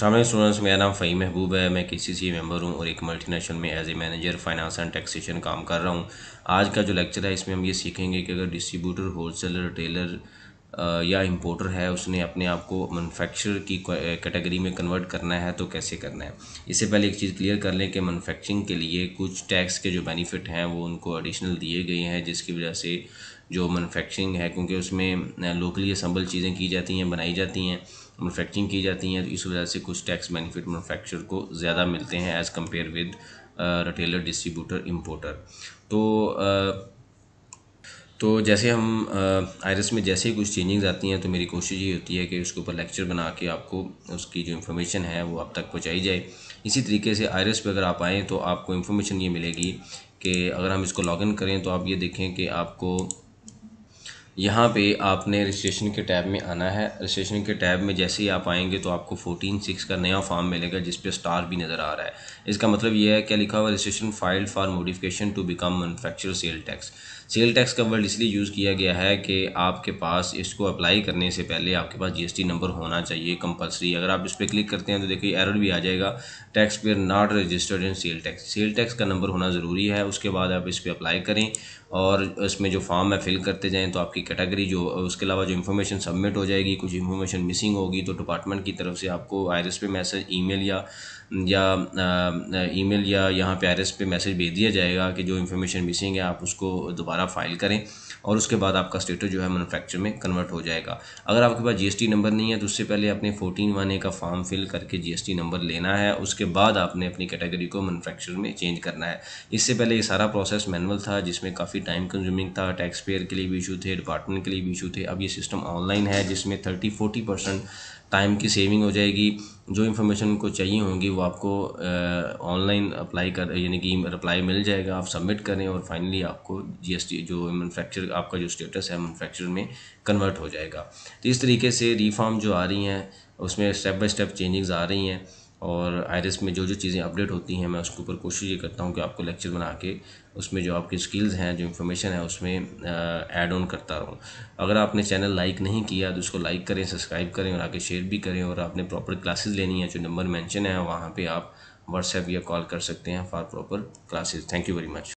सामने स्टूडेंट्स मेरा नाम फ़ही महबूब है मैं किसी सी मेम्बर हूँ और एक मल्टीनेशनल में as a manager finance and taxation काम कर रहा हूँ आज का जो लेक्चर है इसमें हम ये सीखेंगे कि अगर डिस्ट्रीब्यूटर होलसेलर रिटेलर या इंपोर्टर है उसने अपने आप को मैनुफेक्चर की कैटेगरी में कन्वर्ट करना है तो कैसे करना है इससे पहले एक चीज़ क्लियर कर लें कि मैनुफेक्चरिंग के लिए कुछ टैक्स के जो बेनिफिट हैं वो उनको एडिशनल दिए गए हैं जिसकी वजह से जो मैनुफेक्चरिंग है क्योंकि उसमें लोकली असम्बल चीज़ें की जाती हैं बनाई जाती हैं मैनुफैक्चरिंग की जाती हैं तो इस वजह से कुछ टैक्स बेनिफिट मैनुफैक्चर को ज़्यादा मिलते हैं as compared with retailer distributor importer तो तो जैसे हम आयरस में जैसे ही कुछ चेंजिंग्स आती हैं तो मेरी कोशिश ये होती है कि उसके ऊपर लेक्चर बना के आपको उसकी जो इन्फॉर्मेशन है वो आप तक पहुंचाई जाए इसी तरीके से आयरस पे अगर आप आएँ तो आपको इन्फॉर्मेशन ये मिलेगी कि अगर हम इसको लॉगिन करें तो आप ये देखें कि आपको यहाँ पे आपने रजिस्ट्रेशन के टैब में आना है रजिस्ट्रेशन के टैब में जैसे ही आप आएंगे तो आपको फोर्टीन सिक्स का नया फॉर्म मिलेगा जिस पे स्टार भी नज़र आ रहा है इसका मतलब यह है क्या लिखा हुआ registration file for modification to become manufacturer sale tax sale tax का वर्ड इसलिए यूज़ किया गया है कि आपके पास इसको अप्लाई करने से पहले आपके पास जीएसटी नंबर होना चाहिए कंपलसरी अगर आप इस पर क्लिक करते हैं तो देखिए एरर भी आ जाएगा tax payer not registered in sale tax sale tax का नंबर होना ज़रूरी है उसके बाद आप इस पर अप्लाई करें और इसमें जो फॉर्म है फिल करते जाएँ तो आपकी कैटेगरी जो उसके अलावा जो इन्फॉर्मेशन सबमिट हो जाएगी कुछ इन्फॉर्मेशन मिसिंग होगी तो डिपार्टमेंट की तरफ से आपको एस पे मैसेज मेल या या ईमेल या यहाँ पे एस पे मैसेज भेज दिया जाएगा कि जो इन्फॉर्मेशन मिसिंग है आप उसको दोबारा दोबारा फाइल करें और उसके बाद आपका स्टेटस जो है मैनुफैक्चर में कन्वर्ट हो जाएगा अगर आपके पास जीएसटी नंबर नहीं है तो उससे पहले आपने फोर्टीन वन ए का फॉर्म फिल करके जीएसटी नंबर लेना है उसके बाद आपने अपनी कैटेगरी को मैनुफैक्चर में चेंज करना है इससे पहले ये सारा प्रोसेस मैनुअल था जिसमें काफ़ी टाइम कंज्यूमिंग था टैक्स पेयर के लिए भी इशू थे डिपार्टमेंट के लिए भी इशू थे अब ये सिस्टम ऑनलाइन है जिसमें थर्टी फोर्टी परसेंट टाइम की सेविंग हो जाएगी जो इन्फॉर्मेशन को चाहिए होंगी वो आपको ऑनलाइन अप्लाई कर यानी कि रिप्लाई मिल जाएगा आप सबमिट करें और फाइनली आपको जीएसटी जो मैनुफैक्चर आपका जो स्टेटस है मैनुफैक्चर में कन्वर्ट हो जाएगा तो इस तरीके से रिफॉर्म जो आ रही हैं उसमें स्टेप बाय स्टेप चेंजिंग्स आ रही हैं और आयरस में जो जो चीज़ें अपडेट होती हैं मैं उसके ऊपर कोशिश ये करता हूँ कि आपको लेक्चर बना के उसमें जो आपकी स्किल्स हैं जो इन्फॉर्मेशन है उसमें ऐड ऑन करता रहूँ अगर आपने चैनल लाइक नहीं किया तो उसको लाइक करें सब्सक्राइब करें और आगे शेयर भी करें और आपने प्रॉपर क्लासेस लेनी है जो नंबर मैंशन है वहाँ पर आप व्हाट्सएप या कॉल कर सकते हैं for proper classes thank you very much